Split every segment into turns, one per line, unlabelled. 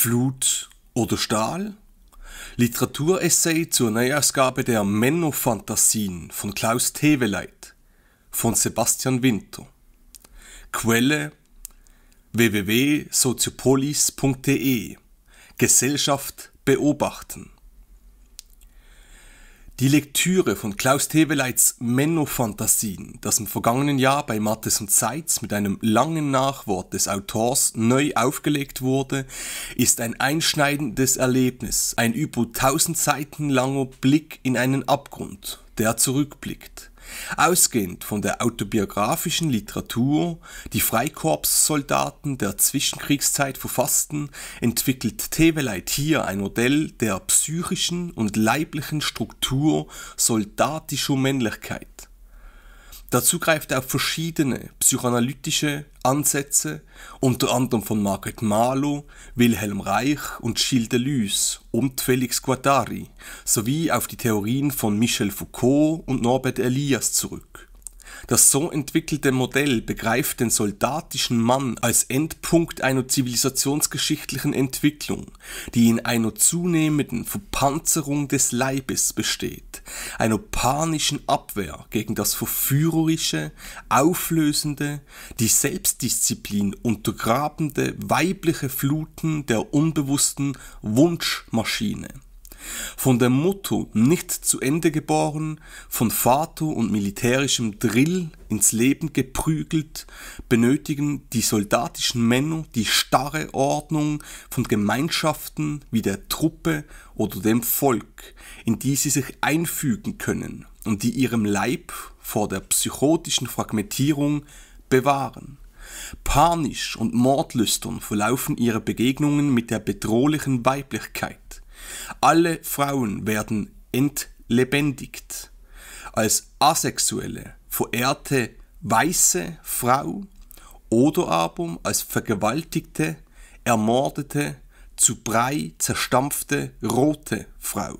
Flut oder Stahl? Literaturessay zur Neuausgabe der Menno-Fantasien von Klaus Teveleit von Sebastian Winter. Quelle www.soziopolis.de Gesellschaft beobachten. Die Lektüre von Klaus Teweleits Menno-Fantasien, das im vergangenen Jahr bei Mattes und Seitz mit einem langen Nachwort des Autors neu aufgelegt wurde, ist ein einschneidendes Erlebnis, ein über 1000 Seiten langer Blick in einen Abgrund, der zurückblickt. Ausgehend von der autobiografischen Literatur, die Freikorpssoldaten der Zwischenkriegszeit verfassten, entwickelt Teveleit hier ein Modell der psychischen und leiblichen Struktur soldatischer Männlichkeit Dazu greift er auf verschiedene psychoanalytische Ansätze, unter anderem von Margaret Marlow, Wilhelm Reich und Gilles Deleuze und Felix Guattari, sowie auf die Theorien von Michel Foucault und Norbert Elias zurück. Das so entwickelte Modell begreift den soldatischen Mann als Endpunkt einer zivilisationsgeschichtlichen Entwicklung, die in einer zunehmenden Verpanzerung des Leibes besteht, einer panischen Abwehr gegen das verführerische, auflösende, die Selbstdisziplin untergrabende weibliche Fluten der unbewussten Wunschmaschine. Von der Motto nicht zu Ende geboren, von Vater und militärischem Drill ins Leben geprügelt, benötigen die soldatischen Männer die starre Ordnung von Gemeinschaften wie der Truppe oder dem Volk, in die sie sich einfügen können und die ihrem Leib vor der psychotischen Fragmentierung bewahren. Panisch und mordlüstern verlaufen ihre Begegnungen mit der bedrohlichen Weiblichkeit. Alle Frauen werden entlebendigt. Als asexuelle, verehrte weiße Frau oder aber als vergewaltigte, ermordete, zu Brei zerstampfte rote Frau.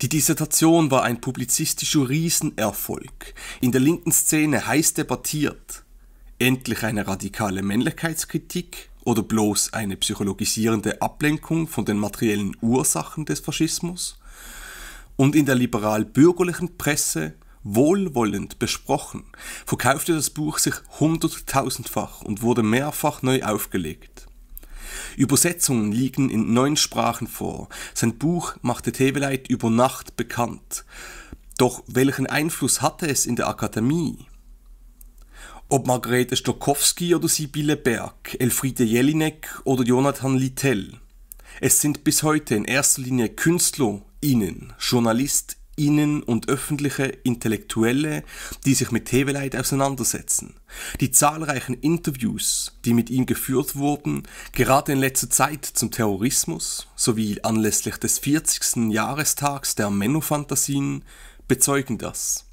Die Dissertation war ein publizistischer Riesenerfolg, in der linken Szene heiß debattiert. Endlich eine radikale Männlichkeitskritik, oder bloß eine psychologisierende Ablenkung von den materiellen Ursachen des Faschismus und in der liberal-bürgerlichen Presse wohlwollend besprochen, verkaufte das Buch sich hunderttausendfach und wurde mehrfach neu aufgelegt. Übersetzungen liegen in neun Sprachen vor. Sein Buch machte Teveleit über Nacht bekannt. Doch welchen Einfluss hatte es in der Akademie? Ob Margarete Stokowski oder Sibylle Berg, Elfriede Jelinek oder Jonathan Littell. Es sind bis heute in erster Linie Künstler, Ihnen, Journalist, Ihnen und öffentliche Intellektuelle, die sich mit Heveleit auseinandersetzen. Die zahlreichen Interviews, die mit ihm geführt wurden, gerade in letzter Zeit zum Terrorismus sowie anlässlich des 40. Jahrestags der Menofantasien, bezeugen das.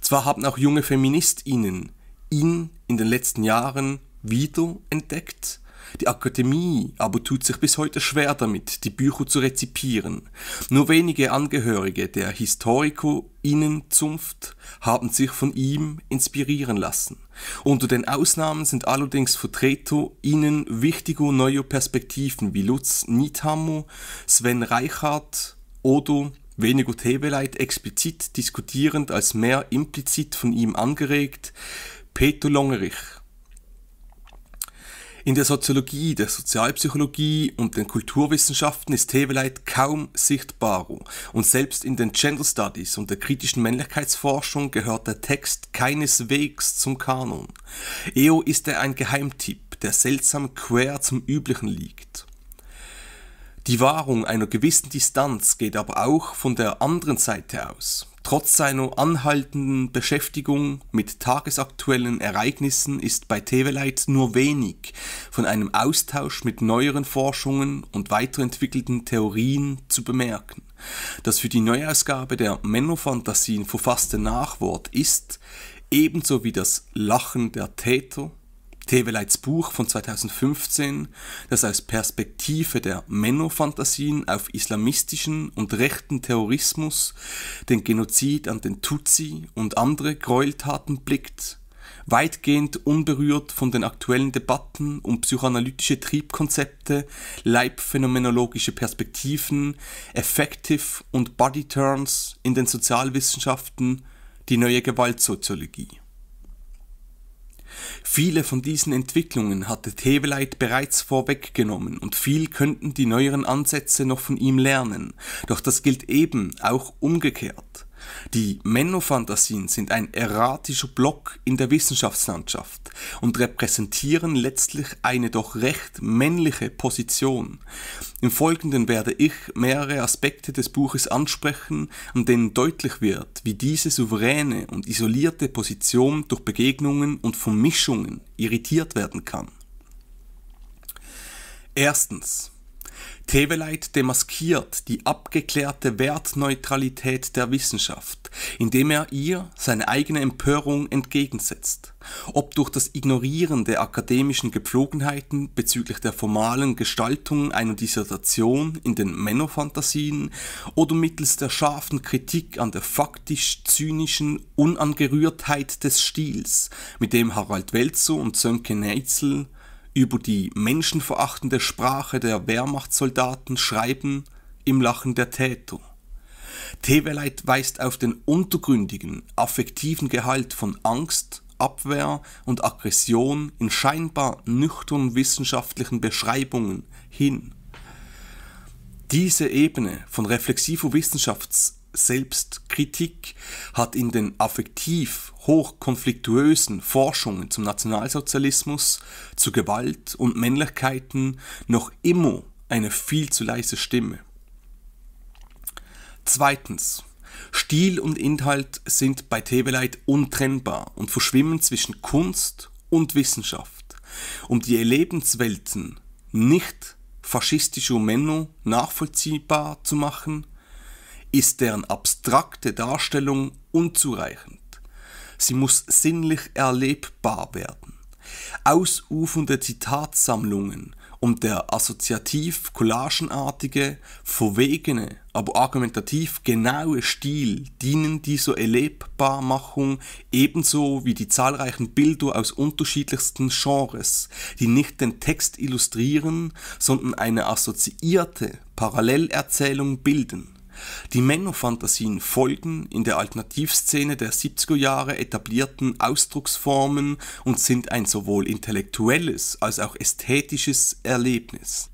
Zwar haben auch junge FeministInnen ihn in den letzten Jahren wieder entdeckt. Die Akademie aber tut sich bis heute schwer damit, die Bücher zu rezipieren. Nur wenige Angehörige der Historikerinnenzunft haben sich von ihm inspirieren lassen. Unter den Ausnahmen sind allerdings Vertreter ihnen wichtiger neuer Perspektiven wie Lutz Niethammer, Sven Reichardt oder weniger Tebeleit explizit diskutierend als mehr implizit von ihm angeregt, Peter Longerich. In der Soziologie, der Sozialpsychologie und den Kulturwissenschaften ist Heveleit kaum sichtbar und selbst in den Gender Studies und der kritischen Männlichkeitsforschung gehört der Text keineswegs zum Kanon. Eo ist er ein Geheimtipp, der seltsam quer zum Üblichen liegt. Die Wahrung einer gewissen Distanz geht aber auch von der anderen Seite aus. Trotz seiner anhaltenden Beschäftigung mit tagesaktuellen Ereignissen ist bei Teveleit nur wenig von einem Austausch mit neueren Forschungen und weiterentwickelten Theorien zu bemerken. Das für die Neuausgabe der Männerfantasien verfasste Nachwort ist, ebenso wie das Lachen der Täter, Teveleits Buch von 2015, das aus Perspektive der Menno-Fantasien auf islamistischen und rechten Terrorismus, den Genozid an den Tutsi und andere Gräueltaten blickt, weitgehend unberührt von den aktuellen Debatten um psychoanalytische Triebkonzepte, leibphänomenologische Perspektiven, Effective und Body Turns in den Sozialwissenschaften, die neue Gewaltsoziologie. Viele von diesen Entwicklungen hatte Teveleit bereits vorweggenommen und viel könnten die neueren Ansätze noch von ihm lernen, doch das gilt eben auch umgekehrt. Die Menno-Fantasien sind ein erratischer Block in der Wissenschaftslandschaft und repräsentieren letztlich eine doch recht männliche Position. Im Folgenden werde ich mehrere Aspekte des Buches ansprechen, an denen deutlich wird, wie diese souveräne und isolierte Position durch Begegnungen und Vermischungen irritiert werden kann. Erstens Teveleit demaskiert die abgeklärte Wertneutralität der Wissenschaft, indem er ihr seine eigene Empörung entgegensetzt. Ob durch das Ignorieren der akademischen Gepflogenheiten bezüglich der formalen Gestaltung einer Dissertation in den Männerfantasien oder mittels der scharfen Kritik an der faktisch zynischen Unangerührtheit des Stils, mit dem Harald Welzer und Sönke Neitzel über die menschenverachtende Sprache der Wehrmachtssoldaten schreiben im Lachen der Täter. Teveleit weist auf den untergründigen, affektiven Gehalt von Angst, Abwehr und Aggression in scheinbar nüchtern wissenschaftlichen Beschreibungen hin. Diese Ebene von reflexiver Wissenschafts- Selbstkritik hat in den affektiv hochkonfliktuösen Forschungen zum Nationalsozialismus, zu Gewalt und Männlichkeiten noch immer eine viel zu leise Stimme. Zweitens. Stil und Inhalt sind bei Teveleit untrennbar und verschwimmen zwischen Kunst und Wissenschaft. Um die Erlebenswelten nicht faschistischer Männer nachvollziehbar zu machen, ist deren abstrakte Darstellung unzureichend. Sie muss sinnlich erlebbar werden. Ausufende Zitatsammlungen und der assoziativ collagenartige, verwegene, aber argumentativ genaue Stil dienen dieser Erlebbarmachung ebenso wie die zahlreichen Bilder aus unterschiedlichsten Genres, die nicht den Text illustrieren, sondern eine assoziierte Parallelerzählung bilden. Die Männerfantasien folgen in der Alternativszene der 70er Jahre etablierten Ausdrucksformen und sind ein sowohl intellektuelles als auch ästhetisches Erlebnis.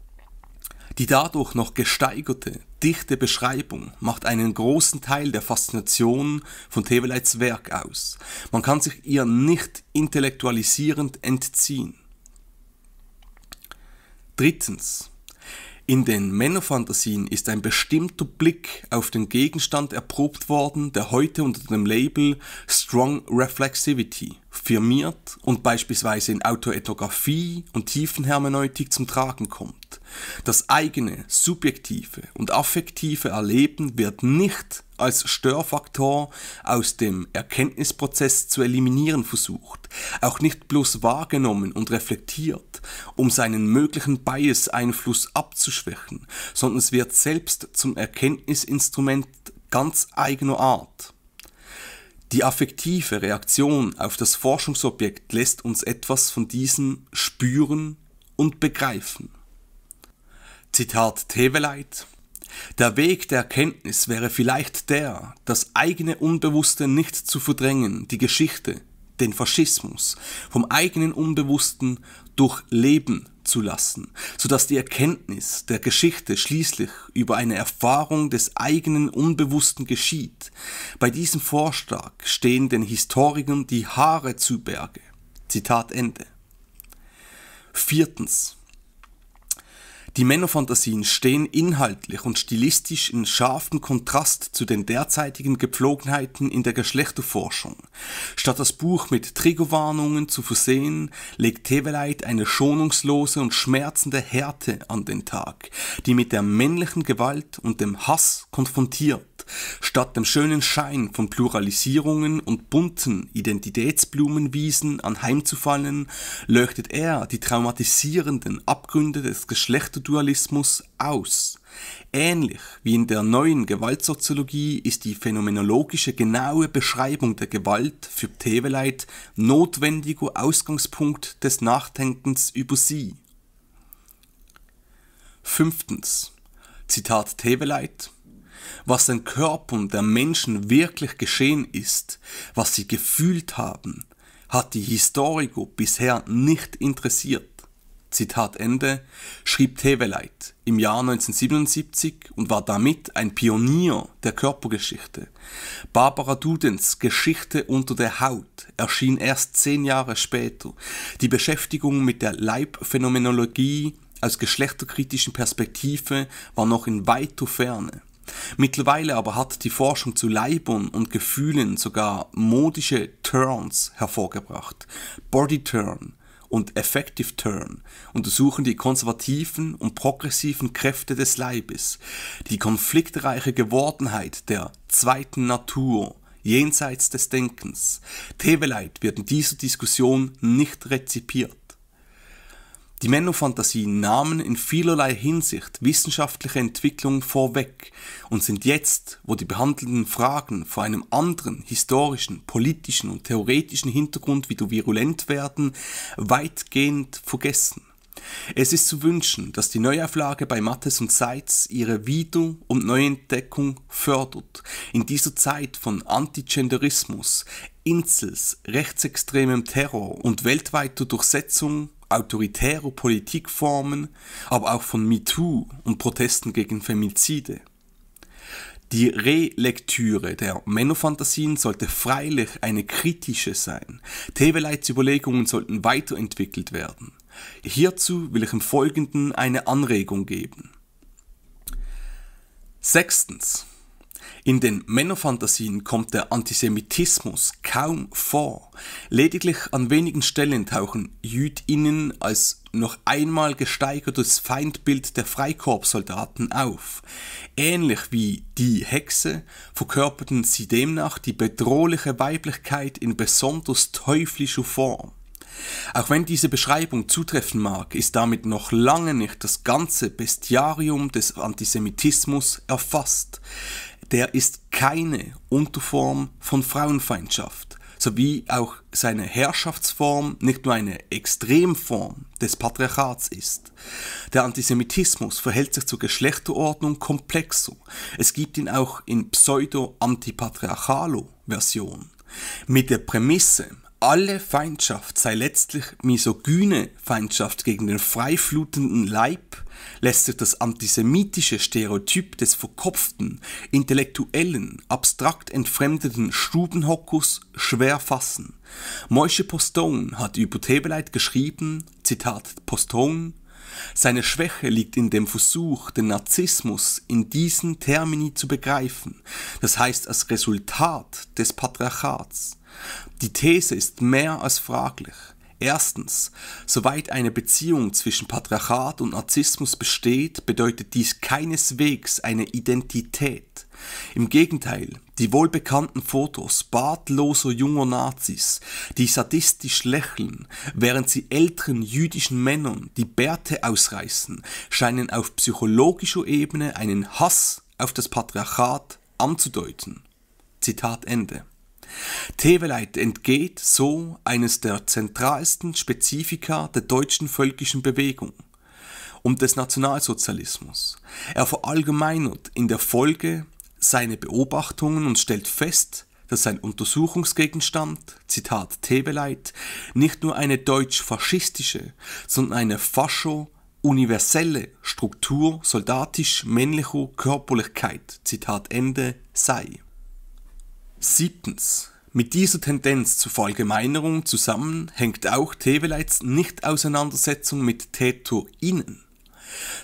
Die dadurch noch gesteigerte, dichte Beschreibung macht einen großen Teil der Faszination von Teveleits Werk aus. Man kann sich ihr nicht intellektualisierend entziehen. Drittens. In den Männerfantasien ist ein bestimmter Blick auf den Gegenstand erprobt worden, der heute unter dem Label Strong Reflexivity firmiert und beispielsweise in Autoethographie und Tiefenhermeneutik zum Tragen kommt. Das eigene, subjektive und affektive Erleben wird nicht als Störfaktor aus dem Erkenntnisprozess zu eliminieren versucht, auch nicht bloß wahrgenommen und reflektiert, um seinen möglichen Bias-Einfluss abzuschwächen, sondern es wird selbst zum Erkenntnisinstrument ganz eigener Art. Die affektive Reaktion auf das Forschungsobjekt lässt uns etwas von diesem spüren und begreifen. Zitat Teveleit Der Weg der Erkenntnis wäre vielleicht der, das eigene Unbewusste nicht zu verdrängen, die Geschichte, den Faschismus, vom eigenen Unbewussten durchleben zu lassen, sodass die Erkenntnis der Geschichte schließlich über eine Erfahrung des eigenen Unbewussten geschieht. Bei diesem Vorschlag stehen den Historikern die Haare zu Berge. Zitat Ende. Viertens. Die Männerfantasien stehen inhaltlich und stilistisch in scharfem Kontrast zu den derzeitigen Gepflogenheiten in der Geschlechterforschung. Statt das Buch mit Triggerwarnungen zu versehen, legt Teveleit eine schonungslose und schmerzende Härte an den Tag, die mit der männlichen Gewalt und dem Hass konfrontiert Statt dem schönen Schein von Pluralisierungen und bunten Identitätsblumenwiesen anheimzufallen, leuchtet er die traumatisierenden Abgründe des Geschlechterdualismus aus. Ähnlich wie in der neuen Gewaltsoziologie ist die phänomenologische genaue Beschreibung der Gewalt für Teveleit notwendiger Ausgangspunkt des Nachdenkens über sie. Fünftens. Zitat Teveleit was den Körpern der Menschen wirklich geschehen ist, was sie gefühlt haben, hat die Historico bisher nicht interessiert. Zitat Ende, schrieb Teveleit im Jahr 1977 und war damit ein Pionier der Körpergeschichte. Barbara Dudens Geschichte unter der Haut erschien erst zehn Jahre später. Die Beschäftigung mit der Leibphänomenologie aus geschlechterkritischen Perspektive war noch in weiter Ferne. Mittlerweile aber hat die Forschung zu Leibern und Gefühlen sogar modische Turns hervorgebracht. Body Turn und Effective Turn untersuchen die konservativen und progressiven Kräfte des Leibes, die konfliktreiche Gewordenheit der zweiten Natur jenseits des Denkens. Teveleit wird in dieser Diskussion nicht rezipiert. Die menno nahmen in vielerlei Hinsicht wissenschaftliche Entwicklungen vorweg und sind jetzt, wo die behandelnden Fragen vor einem anderen historischen, politischen und theoretischen Hintergrund wieder virulent werden, weitgehend vergessen. Es ist zu wünschen, dass die Neuauflage bei Mattes und Seitz ihre Wieder- und Neuentdeckung fördert. In dieser Zeit von Antigenderismus, Inzels, rechtsextremem Terror und weltweiter Durchsetzung autoritärer Politikformen, aber auch von MeToo und Protesten gegen Femizide. Die Relektüre der Männerfantasien sollte freilich eine kritische sein. Teveleits Überlegungen sollten weiterentwickelt werden. Hierzu will ich im Folgenden eine Anregung geben. Sechstens. In den Männerfantasien kommt der Antisemitismus kaum vor. Lediglich an wenigen Stellen tauchen Jüdinnen als noch einmal gesteigertes Feindbild der Freikorpssoldaten auf. Ähnlich wie die Hexe verkörperten sie demnach die bedrohliche Weiblichkeit in besonders teuflischer Form. Auch wenn diese Beschreibung zutreffen mag, ist damit noch lange nicht das ganze Bestiarium des Antisemitismus erfasst der ist keine Unterform von Frauenfeindschaft, sowie auch seine Herrschaftsform nicht nur eine Extremform des Patriarchats ist. Der Antisemitismus verhält sich zur Geschlechterordnung komplexer. Es gibt ihn auch in pseudo-antipatriarchalo-Version. Mit der Prämisse alle Feindschaft sei letztlich misogyne Feindschaft gegen den freiflutenden Leib, lässt sich das antisemitische Stereotyp des verkopften, intellektuellen, abstrakt entfremdeten Stubenhockus schwer fassen. Moische Postone hat über Tebeleit geschrieben, Zitat Postone, seine Schwäche liegt in dem Versuch, den Narzissmus in diesen Termini zu begreifen, das heißt als Resultat des Patriarchats. Die These ist mehr als fraglich. Erstens, soweit eine Beziehung zwischen Patriarchat und Narzissmus besteht, bedeutet dies keineswegs eine Identität. Im Gegenteil, die wohlbekannten Fotos bartloser junger Nazis, die sadistisch lächeln, während sie älteren jüdischen Männern die Bärte ausreißen, scheinen auf psychologischer Ebene einen Hass auf das Patriarchat anzudeuten. Zitat Ende. Teveleit entgeht so eines der zentralsten Spezifika der deutschen völkischen Bewegung und des Nationalsozialismus. Er verallgemeinert in der Folge seine Beobachtungen und stellt fest, dass sein Untersuchungsgegenstand, Zitat Tebeleit, nicht nur eine deutsch-faschistische, sondern eine fascho universelle Struktur soldatisch-männlicher Körperlichkeit, Zitat Ende, sei. Siebtens. Mit dieser Tendenz zur Verallgemeinerung zusammen hängt auch Teveleits Nicht-Auseinandersetzung mit TäterInnen.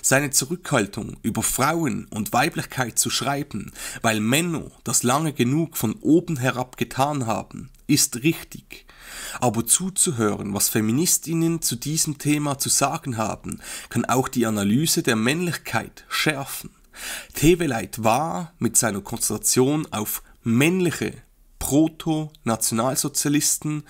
Seine Zurückhaltung, über Frauen und Weiblichkeit zu schreiben, weil Männer das lange genug von oben herab getan haben, ist richtig. Aber zuzuhören, was Feministinnen zu diesem Thema zu sagen haben, kann auch die Analyse der Männlichkeit schärfen. Teveleit war mit seiner Konzentration auf männliche Proto-Nationalsozialisten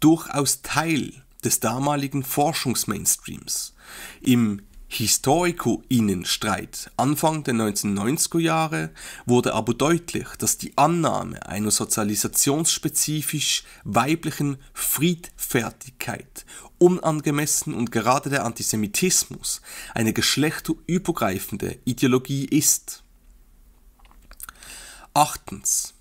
durchaus Teil des damaligen Forschungsmainstreams. Im Historiko-Innenstreit Anfang der 1990er Jahre wurde aber deutlich, dass die Annahme einer sozialisationsspezifisch weiblichen Friedfertigkeit unangemessen und gerade der Antisemitismus eine geschlechterübergreifende Ideologie ist. Achtens.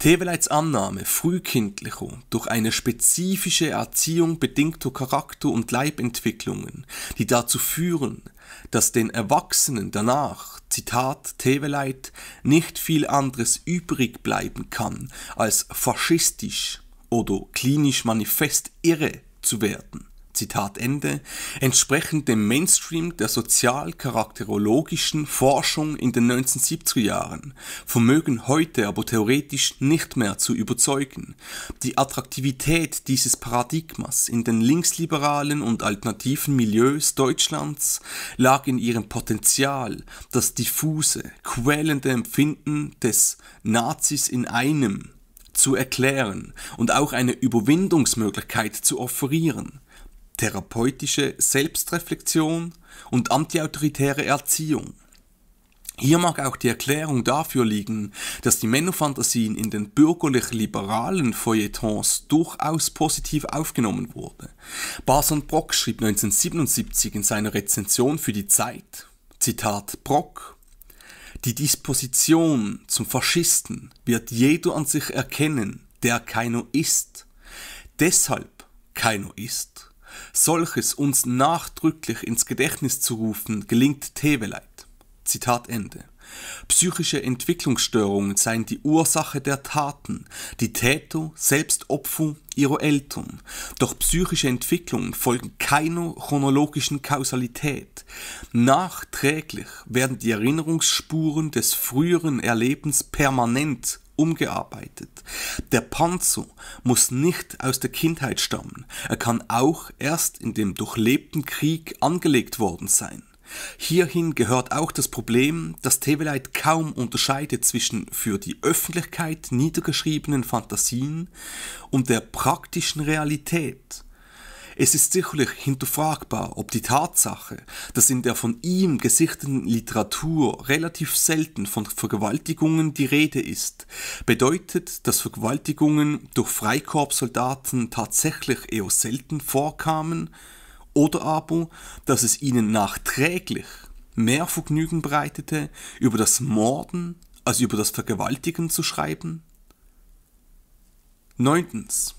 Teveleits Annahme frühkindlicher, durch eine spezifische Erziehung bedingter Charakter- und Leibentwicklungen, die dazu führen, dass den Erwachsenen danach, Zitat Teveleit, nicht viel anderes übrig bleiben kann, als faschistisch oder klinisch manifest irre zu werden. Zitat Ende, entsprechend dem Mainstream der sozialcharakterologischen Forschung in den 1970er Jahren, vermögen heute aber theoretisch nicht mehr zu überzeugen. Die Attraktivität dieses Paradigmas in den linksliberalen und alternativen Milieus Deutschlands lag in ihrem Potenzial, das diffuse, quälende Empfinden des Nazis in einem zu erklären und auch eine Überwindungsmöglichkeit zu offerieren therapeutische Selbstreflexion und antiautoritäre Erziehung. Hier mag auch die Erklärung dafür liegen, dass die Männerfantasien in den bürgerlich-liberalen Feuilletons durchaus positiv aufgenommen wurde. Basan Brock schrieb 1977 in seiner Rezension für die Zeit, Zitat Brock, die Disposition zum Faschisten wird jeder an sich erkennen, der keiner ist, deshalb keiner ist. Solches uns nachdrücklich ins Gedächtnis zu rufen, gelingt Teweleit. Zitat Ende. Psychische Entwicklungsstörungen seien die Ursache der Taten, die Täter selbst Opfer ihrer Eltern. Doch psychische Entwicklungen folgen keiner chronologischen Kausalität. Nachträglich werden die Erinnerungsspuren des früheren Erlebens permanent umgearbeitet. Der Panzer muss nicht aus der Kindheit stammen, er kann auch erst in dem durchlebten Krieg angelegt worden sein. Hierhin gehört auch das Problem, dass Teveleit kaum unterscheidet zwischen für die Öffentlichkeit niedergeschriebenen Fantasien und der praktischen Realität. Es ist sicherlich hinterfragbar, ob die Tatsache, dass in der von ihm gesichteten Literatur relativ selten von Vergewaltigungen die Rede ist, bedeutet, dass Vergewaltigungen durch Freikorpssoldaten tatsächlich eher selten vorkamen, oder aber, dass es ihnen nachträglich mehr Vergnügen bereitete, über das Morden als über das Vergewaltigen zu schreiben? Neuntens.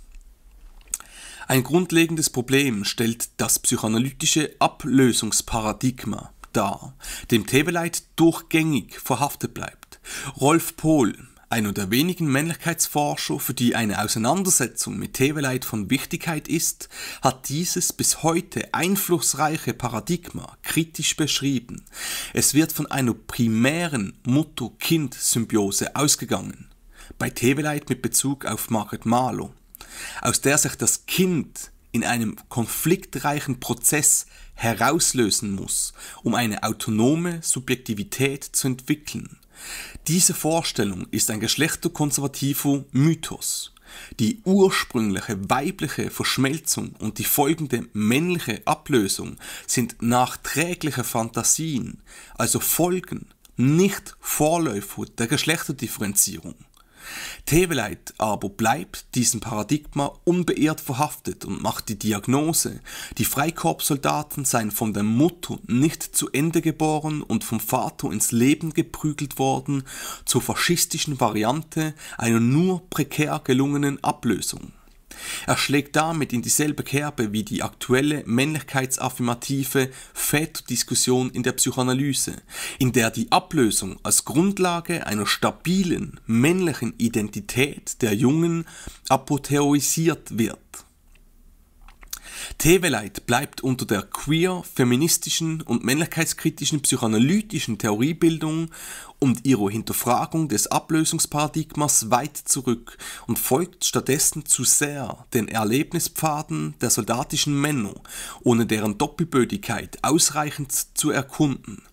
Ein grundlegendes Problem stellt das psychoanalytische Ablösungsparadigma dar, dem Tebeleit durchgängig verhaftet bleibt. Rolf Pohl, einer der wenigen Männlichkeitsforscher, für die eine Auseinandersetzung mit Teveleid von Wichtigkeit ist, hat dieses bis heute einflussreiche Paradigma kritisch beschrieben. Es wird von einer primären Mutter-Kind-Symbiose ausgegangen. Bei Teveleid mit Bezug auf Margaret Marlow aus der sich das Kind in einem konfliktreichen Prozess herauslösen muss, um eine autonome Subjektivität zu entwickeln. Diese Vorstellung ist ein geschlechterkonservativer Mythos. Die ursprüngliche weibliche Verschmelzung und die folgende männliche Ablösung sind nachträgliche Fantasien, also Folgen, nicht Vorläufer der Geschlechterdifferenzierung. Teveleit aber bleibt diesem Paradigma unbeirrt verhaftet und macht die Diagnose, die Freikorpssoldaten seien von der Mutter nicht zu Ende geboren und vom Vater ins Leben geprügelt worden, zur faschistischen Variante einer nur prekär gelungenen Ablösung. Er schlägt damit in dieselbe Kerbe wie die aktuelle männlichkeitsaffirmative Väterdiskussion in der Psychoanalyse, in der die Ablösung als Grundlage einer stabilen männlichen Identität der Jungen apotheoisiert wird. Teveleit bleibt unter der queer, feministischen und männlichkeitskritischen psychoanalytischen Theoriebildung und ihrer Hinterfragung des Ablösungsparadigmas weit zurück und folgt stattdessen zu sehr den Erlebnispfaden der soldatischen Männer, ohne deren Doppelbödigkeit ausreichend zu erkunden.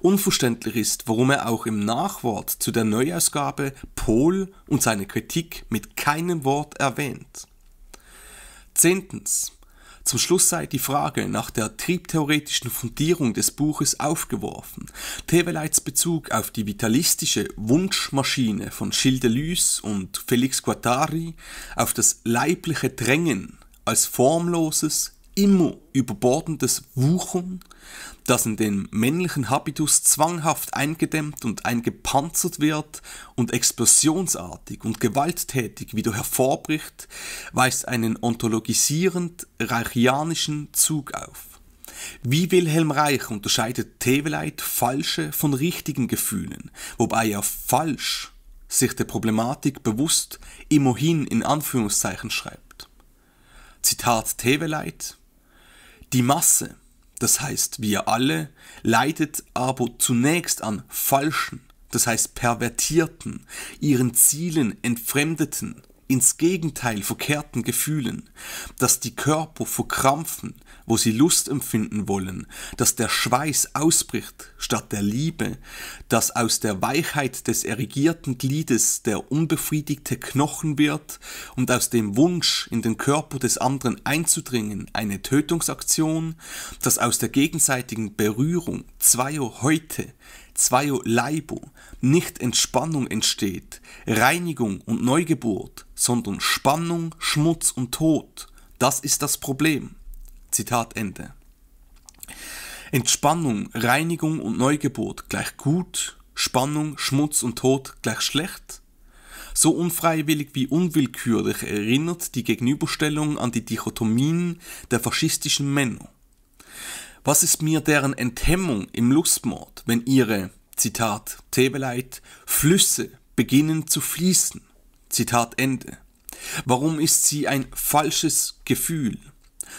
Unverständlich ist, warum er auch im Nachwort zu der Neuausgabe Pol und seine Kritik mit keinem Wort erwähnt. Zehntens. Zum Schluss sei die Frage nach der triebtheoretischen Fundierung des Buches aufgeworfen. Teveleits Bezug auf die vitalistische Wunschmaschine von Gilles Deleuze und Felix Guattari, auf das leibliche Drängen als formloses, immer überbordendes Wuchern, das in den männlichen Habitus zwanghaft eingedämmt und eingepanzert wird und explosionsartig und gewalttätig wieder hervorbricht, weist einen ontologisierend reichianischen Zug auf. Wie Wilhelm Reich unterscheidet Teveleit falsche von richtigen Gefühlen, wobei er falsch sich der Problematik bewusst immerhin in Anführungszeichen schreibt. Zitat Teveleit die Masse, das heißt wir alle, leidet aber zunächst an falschen, das heißt pervertierten, ihren Zielen entfremdeten, ins Gegenteil verkehrten Gefühlen, dass die Körper verkrampfen, wo sie Lust empfinden wollen, dass der Schweiß ausbricht statt der Liebe, dass aus der Weichheit des erregierten Gliedes der unbefriedigte Knochen wird und aus dem Wunsch, in den Körper des anderen einzudringen, eine Tötungsaktion, dass aus der gegenseitigen Berührung zweier Häute, zweier Leibo nicht Entspannung entsteht, Reinigung und Neugeburt, sondern Spannung, Schmutz und Tod. Das ist das Problem. Zitat Ende. Entspannung, Reinigung und Neugeburt gleich gut, Spannung, Schmutz und Tod gleich schlecht? So unfreiwillig wie unwillkürlich erinnert die Gegenüberstellung an die Dichotomien der faschistischen Männer. Was ist mir deren Enthemmung im Lustmord, wenn ihre, Zitat Tebeleit, Flüsse beginnen zu fließen? Zitat Ende. Warum ist sie ein falsches Gefühl?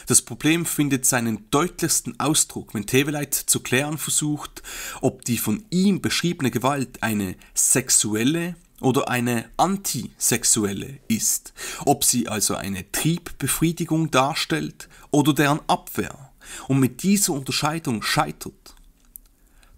Das Problem findet seinen deutlichsten Ausdruck, wenn Teveleit zu klären versucht, ob die von ihm beschriebene Gewalt eine sexuelle oder eine antisexuelle ist, ob sie also eine Triebbefriedigung darstellt oder deren Abwehr. Und mit dieser Unterscheidung scheitert.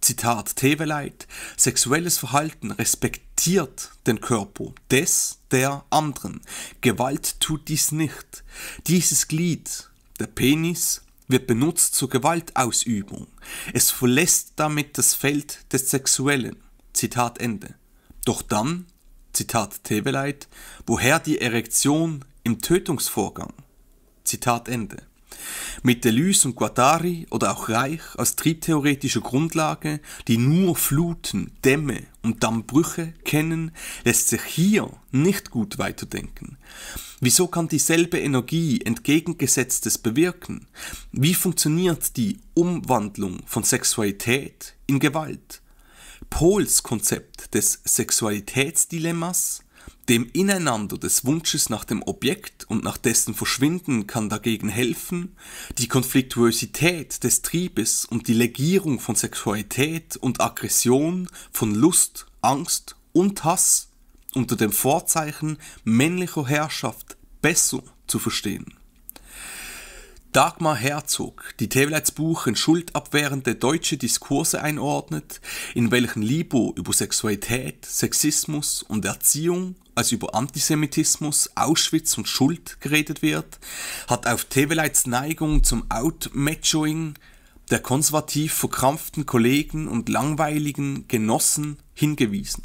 Zitat Teveleit, sexuelles Verhalten respektiert den Körper des der anderen. Gewalt tut dies nicht. Dieses Glied der Penis wird benutzt zur Gewaltausübung. Es verlässt damit das Feld des Sexuellen. Zitat Ende. Doch dann, Zitat Teveleit, woher die Erektion im Tötungsvorgang? Zitat Ende. Mit Deleuze und Guattari oder auch Reich als triebtheoretische Grundlage, die nur Fluten, Dämme und Dammbrüche kennen, lässt sich hier nicht gut weiterdenken. Wieso kann dieselbe Energie entgegengesetztes bewirken? Wie funktioniert die Umwandlung von Sexualität in Gewalt? Pols Konzept des Sexualitätsdilemmas dem Ineinander des Wunsches nach dem Objekt und nach dessen Verschwinden kann dagegen helfen, die Konfliktuosität des Triebes und die Legierung von Sexualität und Aggression, von Lust, Angst und Hass unter dem Vorzeichen männlicher Herrschaft besser zu verstehen. Dagmar Herzog, die Tevlets Buch in schuldabwehrende deutsche Diskurse einordnet, in welchen Libo über Sexualität, Sexismus und Erziehung als über Antisemitismus, Auschwitz und Schuld geredet wird, hat auf Teveleits Neigung zum Outmachoing der konservativ verkrampften Kollegen und langweiligen Genossen hingewiesen.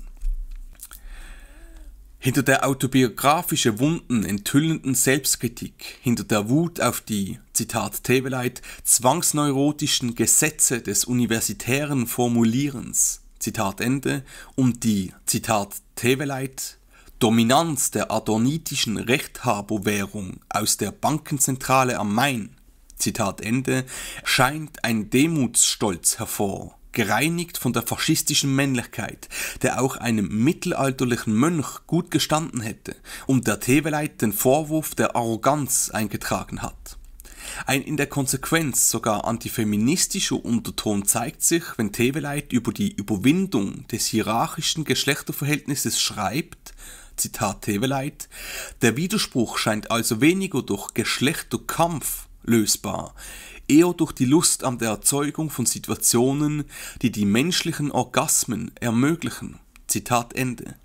Hinter der autobiografische Wunden enthüllenden Selbstkritik, hinter der Wut auf die Zitat Teveleit, zwangsneurotischen Gesetze des universitären Formulierens, Zitat Ende, und die, Zitat Teveleit, Dominanz der adonitischen Rechthaberwährung aus der Bankenzentrale am Main, Zitat Ende, scheint ein Demutsstolz hervor, gereinigt von der faschistischen Männlichkeit, der auch einem mittelalterlichen Mönch gut gestanden hätte und der Teveleit den Vorwurf der Arroganz eingetragen hat. Ein in der Konsequenz sogar antifeministischer Unterton zeigt sich, wenn Teveleit über die Überwindung des hierarchischen Geschlechterverhältnisses schreibt, Zitat Teveleit, der Widerspruch scheint also weniger durch Geschlechterkampf lösbar, eher durch die Lust an der Erzeugung von Situationen, die die menschlichen Orgasmen ermöglichen. Zitat Ende.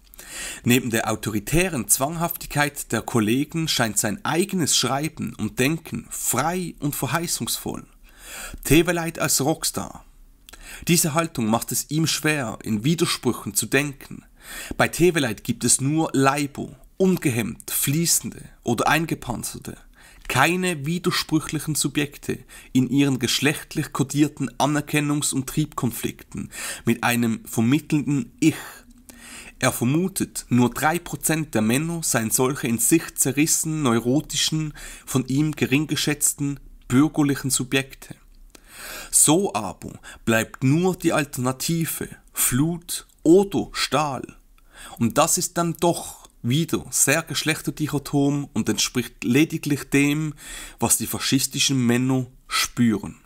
Neben der autoritären Zwanghaftigkeit der Kollegen scheint sein eigenes Schreiben und Denken frei und verheißungsvoll. Teweleit als Rockstar. Diese Haltung macht es ihm schwer, in Widersprüchen zu denken. Bei Teweleit gibt es nur Leibo, ungehemmt, fließende oder eingepanzerte, keine widersprüchlichen Subjekte in ihren geschlechtlich kodierten Anerkennungs- und Triebkonflikten mit einem vermittelnden Ich er vermutet, nur 3% der Männer seien solche in sich zerrissen, neurotischen, von ihm gering geschätzten, bürgerlichen Subjekte. So aber bleibt nur die Alternative Flut oder Stahl. Und das ist dann doch wieder sehr geschlechterdichotom und entspricht lediglich dem, was die faschistischen Männer spüren.